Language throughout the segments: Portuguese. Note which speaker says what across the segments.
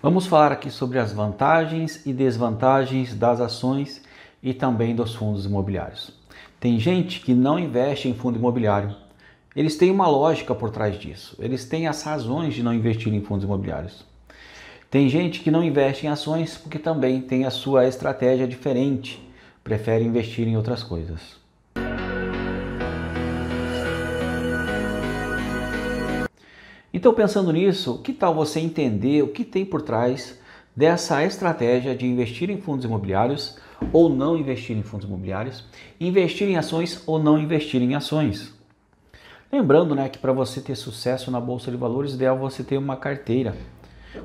Speaker 1: Vamos falar aqui sobre as vantagens e desvantagens das ações e também dos fundos imobiliários. Tem gente que não investe em fundo imobiliário. Eles têm uma lógica por trás disso. Eles têm as razões de não investir em fundos imobiliários. Tem gente que não investe em ações porque também tem a sua estratégia diferente, prefere investir em outras coisas. Então, pensando nisso, que tal você entender o que tem por trás dessa estratégia de investir em fundos imobiliários ou não investir em fundos imobiliários, investir em ações ou não investir em ações? Lembrando né, que para você ter sucesso na Bolsa de Valores, é ideal você ter uma carteira.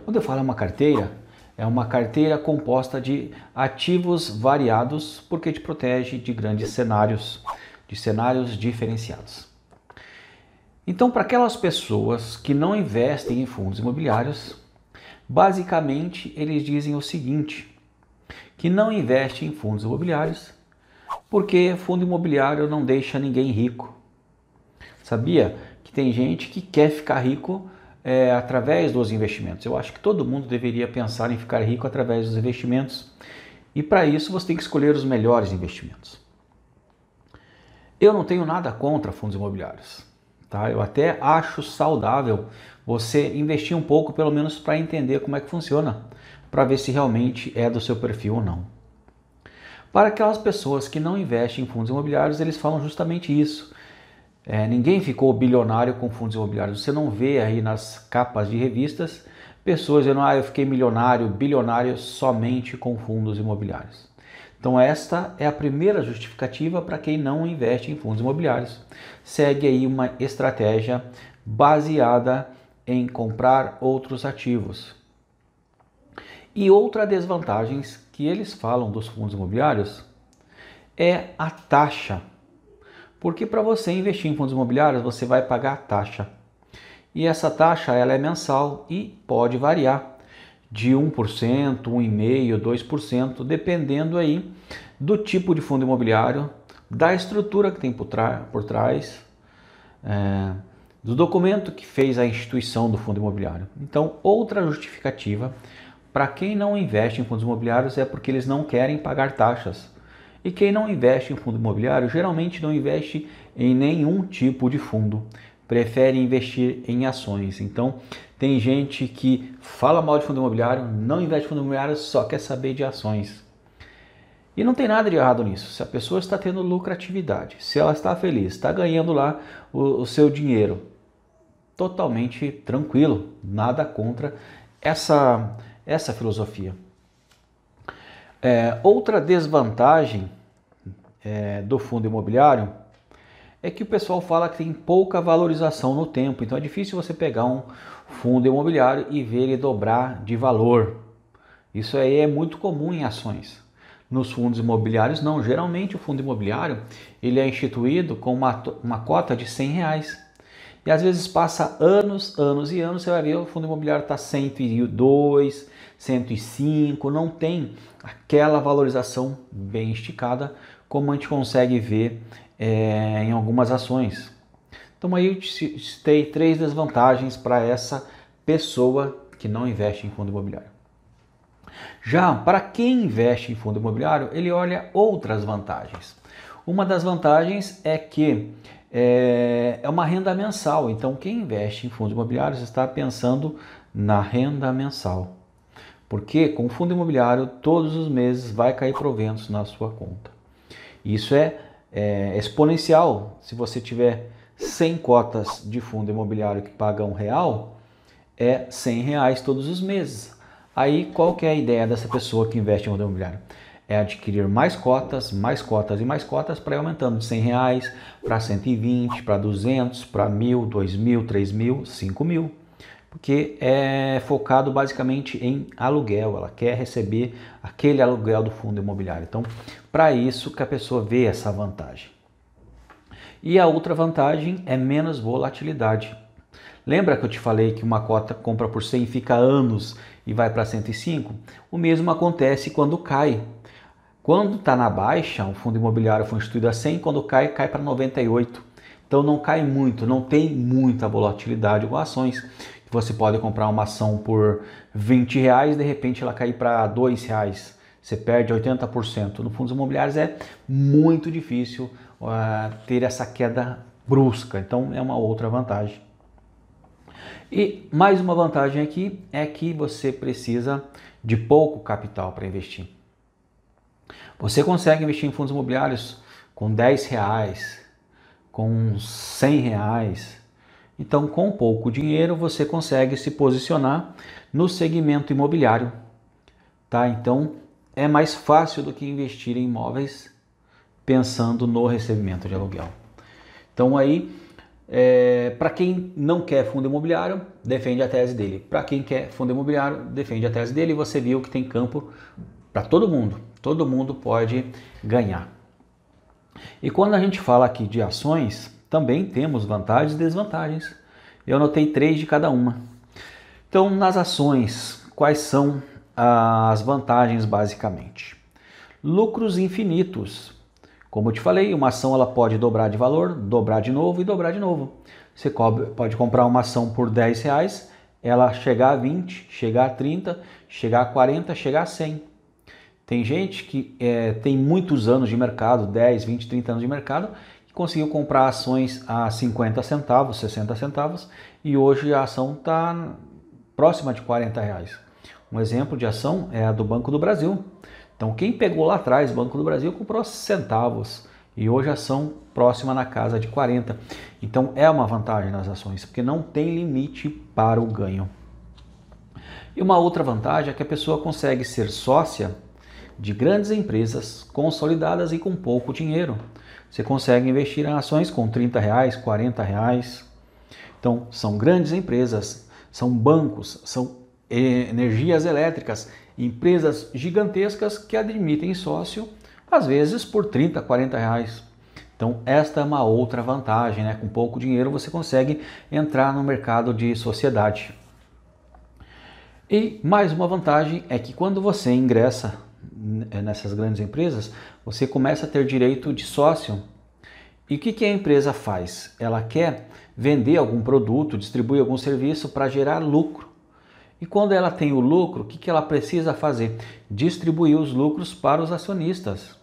Speaker 1: Quando eu falo uma carteira, é uma carteira composta de ativos variados, porque te protege de grandes cenários, de cenários diferenciados. Então, para aquelas pessoas que não investem em fundos imobiliários, basicamente eles dizem o seguinte: que não investe em fundos imobiliários porque fundo imobiliário não deixa ninguém rico. Sabia que tem gente que quer ficar rico é, através dos investimentos? Eu acho que todo mundo deveria pensar em ficar rico através dos investimentos e para isso você tem que escolher os melhores investimentos. Eu não tenho nada contra fundos imobiliários. Tá? Eu até acho saudável você investir um pouco, pelo menos para entender como é que funciona, para ver se realmente é do seu perfil ou não. Para aquelas pessoas que não investem em fundos imobiliários, eles falam justamente isso. É, ninguém ficou bilionário com fundos imobiliários. Você não vê aí nas capas de revistas pessoas dizendo, ah, eu fiquei milionário, bilionário somente com fundos imobiliários. Então, esta é a primeira justificativa para quem não investe em fundos imobiliários. Segue aí uma estratégia baseada em comprar outros ativos. E outra desvantagem que eles falam dos fundos imobiliários é a taxa. Porque para você investir em fundos imobiliários, você vai pagar a taxa. E essa taxa ela é mensal e pode variar de 1%, 1,5%, 2%, dependendo aí do tipo de fundo imobiliário, da estrutura que tem por, por trás, é, do documento que fez a instituição do fundo imobiliário. Então, outra justificativa para quem não investe em fundos imobiliários é porque eles não querem pagar taxas. E quem não investe em fundo imobiliário geralmente não investe em nenhum tipo de fundo prefere investir em ações. Então, tem gente que fala mal de fundo imobiliário, não investe em fundo imobiliário, só quer saber de ações. E não tem nada de errado nisso. Se a pessoa está tendo lucratividade, se ela está feliz, está ganhando lá o, o seu dinheiro, totalmente tranquilo, nada contra essa, essa filosofia. É, outra desvantagem é, do fundo imobiliário é que o pessoal fala que tem pouca valorização no tempo. Então é difícil você pegar um fundo imobiliário e ver ele dobrar de valor. Isso aí é muito comum em ações. Nos fundos imobiliários não. Geralmente o fundo imobiliário ele é instituído com uma, uma cota de 100 reais. E às vezes passa anos, anos e anos, você vai ver o fundo imobiliário está 102, 105, não tem aquela valorização bem esticada como a gente consegue ver é, em algumas ações. Então aí eu citei três desvantagens para essa pessoa que não investe em fundo imobiliário. Já para quem investe em fundo imobiliário, ele olha outras vantagens. Uma das vantagens é que eh, é, uma renda mensal. Então, quem investe em fundos imobiliários está pensando na renda mensal. Porque com o fundo imobiliário, todos os meses vai cair proventos na sua conta. Isso é é, exponencial. Se você tiver 100 cotas de fundo imobiliário que paga um real, é 100 reais todos os meses. Aí qual que é a ideia dessa pessoa que investe em fundo imobiliário? É adquirir mais cotas, mais cotas e mais cotas para ir aumentando de 100 reais para 120, para 200, para 1.000, 2.000, 3.000, 5.000 porque é focado basicamente em aluguel, ela quer receber aquele aluguel do fundo imobiliário. Então, para isso que a pessoa vê essa vantagem. E a outra vantagem é menos volatilidade. Lembra que eu te falei que uma cota compra por 100 e fica anos e vai para 105? O mesmo acontece quando cai. Quando está na baixa, o fundo imobiliário foi instituído a 100, quando cai, cai para 98. Então não cai muito, não tem muita volatilidade com ações você pode comprar uma ação por 20 reais, de repente ela cair para 2 reais. Você perde 80%. No fundos imobiliários é muito difícil uh, ter essa queda brusca. Então é uma outra vantagem. E mais uma vantagem aqui é que você precisa de pouco capital para investir. Você consegue investir em fundos imobiliários com 10 reais, com 100 reais, então, com pouco dinheiro, você consegue se posicionar no segmento imobiliário. Tá? Então, é mais fácil do que investir em imóveis pensando no recebimento de aluguel. Então, aí, é, para quem não quer fundo imobiliário, defende a tese dele. Para quem quer fundo imobiliário, defende a tese dele. Você viu que tem campo para todo mundo. Todo mundo pode ganhar. E quando a gente fala aqui de ações, também temos vantagens e desvantagens. Eu anotei três de cada uma. Então, nas ações, quais são as vantagens basicamente? Lucros infinitos. Como eu te falei, uma ação ela pode dobrar de valor, dobrar de novo e dobrar de novo. Você pode comprar uma ação por 10 reais, ela chegar a 20, chegar a 30, chegar a 40, chegar a 100. Tem gente que é, tem muitos anos de mercado, 10, 20, 30 anos de mercado, conseguiu comprar ações a 50 centavos, 60 centavos, e hoje a ação está próxima de 40 reais. Um exemplo de ação é a do Banco do Brasil. Então, quem pegou lá atrás o Banco do Brasil comprou centavos e hoje a ação próxima na casa de 40. Então, é uma vantagem nas ações, porque não tem limite para o ganho. E uma outra vantagem é que a pessoa consegue ser sócia de grandes empresas consolidadas e com pouco dinheiro. Você consegue investir em ações com 30 reais, 40 reais. Então, são grandes empresas, são bancos, são energias elétricas, empresas gigantescas que admitem sócio, às vezes por 30, 40 reais. Então, esta é uma outra vantagem, né? Com pouco dinheiro você consegue entrar no mercado de sociedade. E mais uma vantagem é que quando você ingressa eh, nessas grandes empresas, você começa a ter direito de sócio. E o que, que a empresa faz? Ela quer vender algum produto, distribuir algum serviço para gerar lucro. E quando ela tem o lucro, o que, que ela precisa fazer? Distribuir os lucros para os acionistas.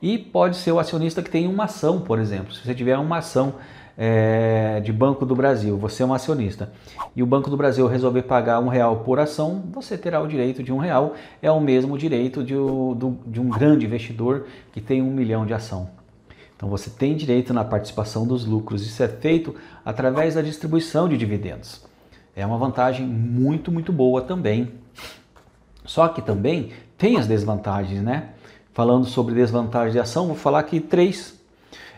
Speaker 1: E pode ser o acionista que tem uma ação, por exemplo. Se você tiver uma ação é, de Banco do Brasil, você é um acionista, e o Banco do Brasil resolver pagar um real por ação, você terá o direito de um real, é o mesmo direito de, do, de um grande investidor que tem um milhão de ação. Então você tem direito na participação dos lucros, isso é feito através da distribuição de dividendos. É uma vantagem muito, muito boa também. Só que também tem as desvantagens, né? Falando sobre desvantagem de ação, vou falar aqui três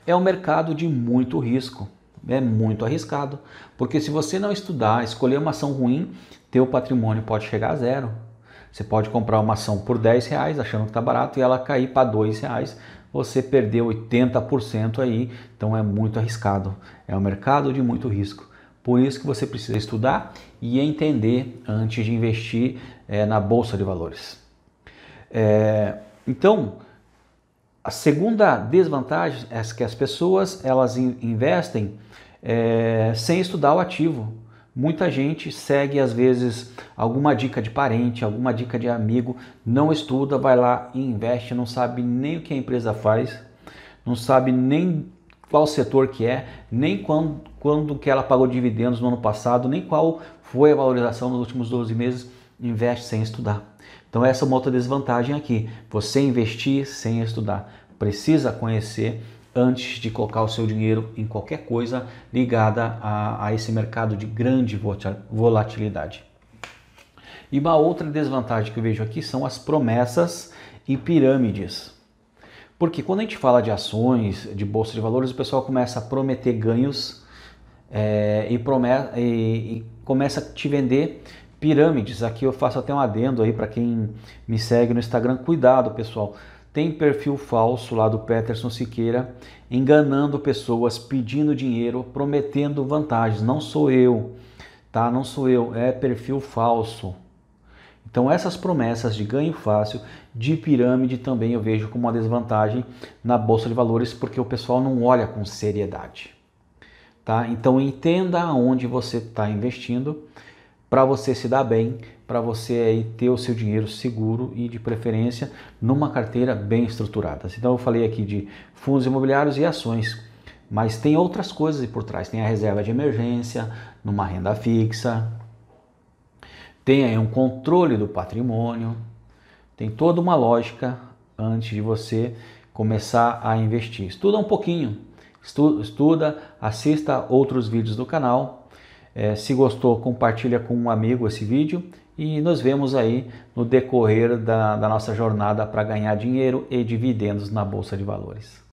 Speaker 1: é um mercado de muito risco. É muito arriscado, porque se você não estudar, escolher uma ação ruim, teu patrimônio pode chegar a zero. Você pode comprar uma ação por 10 reais, achando que está barato, e ela cair para 2 reais, você perdeu 80% aí, então é muito arriscado. É um mercado de muito risco. Por isso que você precisa estudar e entender antes de investir é, na bolsa de valores. É, então, a segunda desvantagem é que as pessoas elas investem é, sem estudar o ativo. Muita gente segue às vezes alguma dica de parente, alguma dica de amigo, não estuda, vai lá e investe, não sabe nem o que a empresa faz, não sabe nem qual setor que é, nem quando, quando que ela pagou dividendos no ano passado, nem qual foi a valorização nos últimos 12 meses, investe sem estudar. Então essa é uma outra desvantagem aqui. Você investir sem estudar. Precisa conhecer antes de colocar o seu dinheiro em qualquer coisa ligada a, a esse mercado de grande volatilidade. E uma outra desvantagem que eu vejo aqui são as promessas e pirâmides. Porque quando a gente fala de ações, de bolsa de valores, o pessoal começa a prometer ganhos é, e, e, e, começa a te vender pirâmides. Aqui eu faço até um adendo aí para quem me segue no Instagram. Cuidado, pessoal. Tem perfil falso lá do Peterson Siqueira enganando pessoas, pedindo dinheiro, prometendo vantagens. Não sou eu, tá? Não sou eu. É perfil falso. Então, essas promessas de ganho fácil, de pirâmide, também eu vejo como uma desvantagem na bolsa de valores, porque o pessoal não olha com seriedade. Tá? Então, entenda aonde você está investindo para você se dar bem, para você aí ter o seu dinheiro seguro e de preferência numa carteira bem estruturada. Então eu falei aqui de fundos imobiliários e ações, mas tem outras coisas por trás. Tem a reserva de emergência, numa renda fixa, tem aí um controle do patrimônio, tem toda uma lógica antes de você começar a investir. Estuda um pouquinho, estuda, assista outros vídeos do canal é, se gostou, compartilha com um amigo esse vídeo e nos vemos aí no decorrer da, da nossa jornada para ganhar dinheiro e dividendos na Bolsa de Valores.